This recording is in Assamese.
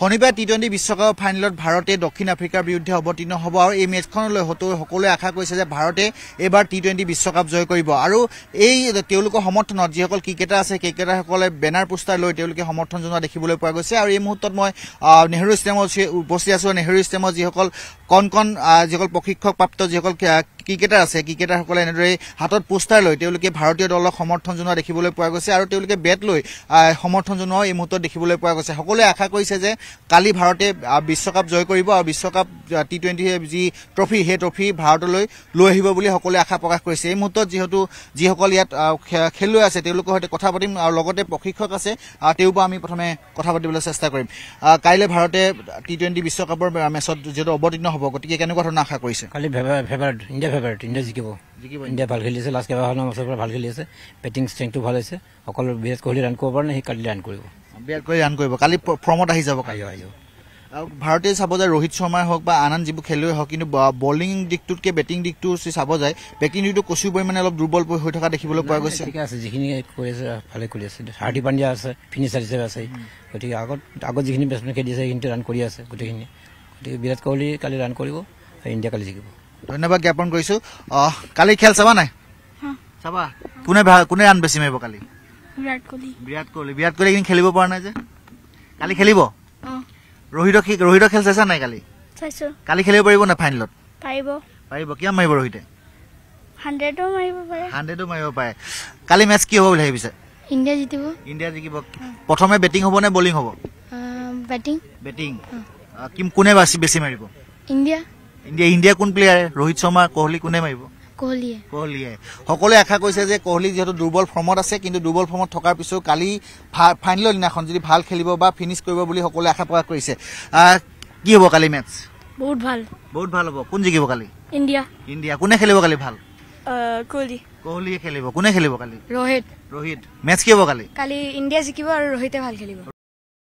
শনিবাৰ টি টুৱেণ্টি বিশ্বকাপৰ ফাইনেলত ভাৰতে দক্ষিণ আফ্ৰিকাৰ বিৰুদ্ধে অৱতীৰ্ণ হ'ব আৰু এই মেচখনলৈ সকলোৱে আশা কৰিছে যে ভাৰতে এইবাৰ টি টুৱেণ্টি বিশ্বকাপ জয় কৰিব আৰু এই তেওঁলোকৰ সমৰ্থনত যিসকল ক্ৰিকেটাৰ আছে ক্ৰিকেটাৰসকলে বেনাৰ পোষ্টাৰ লৈ তেওঁলোকে সমৰ্থন জনোৱা দেখিবলৈ পোৱা গৈছে আৰু এই মুহূৰ্তত মই নেহৰু ষ্টেডিয়ামত উপস্থিত আছোঁ নেহৰু ষ্টেডিয়ামত যিসকল কণ কণ যিসকল প্ৰশিক্ষকপ্ৰাপ্ত যিসকল ক্ৰিকেটাৰ আছে ক্ৰিকেটাৰসকলে এনেদৰে হাতত পোষ্টাৰ লৈ তেওঁলোকে ভাৰতীয় দলক সমৰ্থন জনোৱা দেখিবলৈ পোৱা গৈছে আৰু তেওঁলোকে বেট লৈ সমৰ্থন জনোৱাও এই মুহূৰ্তত দেখিবলৈ পোৱা গৈছে সকলোৱে আশা কৰিছে যে কালি ভাৰতে বিশ্বকাপ জয় কৰিব আৰু বিশ্বকাপ টি টুৱেণ্টি যি ট্ৰফি সেই ট্ৰফি ভাৰতলৈ লৈ আহিব বুলি সকলোৱে আশা প্ৰকাশ কৰিছে এই মুহূৰ্তত যিহেতু যিসকল ইয়াত খেলুৱৈ আছে তেওঁলোকৰ সৈতে কথা পাতিম আৰু লগতে প্ৰশিক্ষক আছে তেওঁৰ পৰা আমি প্ৰথমে কথা পাতিবলৈ চেষ্টা কৰিম কাইলৈ ভাৰতে টি টুৱেণ্টি বিশ্বকাপৰ মেচত যিহেতু অৱতীৰ্ণ হ'ব গতিকে কেনেকুৱা ধৰণৰ আশা কৰিছে ফেভাৰেট ইণ্ডিয়া জিকিব জিকিব ইণ্ডিয়া ভাল খেলি আছে লাষ্ট কেইবাখনো মাছৰ পৰা ভাল খেলি আছে বেটিং ষ্ট্ৰেংথটো ভাল আছে অকল বিৰাট কোহলি ৰান কৰিব পাৰে নে সি কালি ৰান কৰিব বিৰাট কোহলি ৰান কৰিব কালি ফৰ্মত আহি যাব কাইলৈ আহি যাব আৰু ভাৰতীয় চাব যায় ৰোহিত শৰ্মাই হওক বা আন আন যিবোৰ খেলুৱৈ হওক কিন্তু বলিং দিশটোতকৈ বেটিং দিশটো চাব যায় বেটিং দিশটো কচু পৰিমাণে অলপ দুৰ্বল হৈ থকা দেখিবলৈ পোৱা গৈছে ঠিকে আছে যিখিনি কৈ আছে ভালে কৰি আছে হাৰ্দিক পাণ্ডিয়া আছে ফিনিচাৰ হিচাপে আছে গতিকে আগত আগত যিখিনি বেটছমেন খেলি আছে সেইখিনিতে ৰান কৰি আছে গোটেইখিনি গতিকে বিৰাট কোহলি কালি ৰান কৰিব আৰু ইণ্ডিয়া কালি জিকিব ধন্যবাদ জ্ঞাপন কৰিছো কালি খেল চাবা নাই চাবা কোনে কোনে ৰাণ বেছি মাৰিব কালি বিৰাট কোহলি বিৰাট কোহলি এইখিনি খেলিব পৰা নাই যে কালি খেলিব ৰোহিত ৰোহিত খেল চাইছা নাই কালি কালি খেলিব পাৰিব নাই ফাইনেলত পাৰিব পাৰিব কিমান মাৰিব ৰোহিতে হাণ্ড্ৰেডো মাৰিব পাৰে হাণ্ড্ৰেডো মাৰিব পাৰে কালি মেটচ কি হ'ব বুলি ভাবিছে ইণ্ডিয়া জিকিব ইণ্ডিয়া জিকিব প্ৰথমে বেটিং হ'ব নে বলিং হ'ব বেটিং বেটিং কোনে বেছি মাৰিব ইণ্ডিয়া ইণ্ডিয়া ইণ্ডিয়া কোন প্লেয়াৰ ৰোহিত শৰ্মা কোহলি কোনে মাৰিব কোহলিয়ে সকলোৱে আশা কৰিছে যে কোহলি যিহেতু দুৰ্বল ফৰ্মত আছে কিন্তু দুৰ্বল ফৰ্মত থকাৰ পিছত কালি ফাইনেলৰ দিনাখন যদি ভাল খেলিব বা ফিনিছ কৰিব বুলি সকলোৱে আশা প্ৰকাশ কৰিছে কি হ'ব কালি মেটচ বহুত ভাল বহুত ভাল হ'ব কোন জিকিব কালি ইণ্ডিয়া ইণ্ডিয়া কোনে খেলিব কালি ভাল কোহলিয়ে খেলিব কোনে খেলিব কালি ৰোহিত ৰোহিত মেটচ কি হ'ব কালি কালি ইণ্ডিয়া জিকিব আৰু ৰোহিতে ভাল খেলিব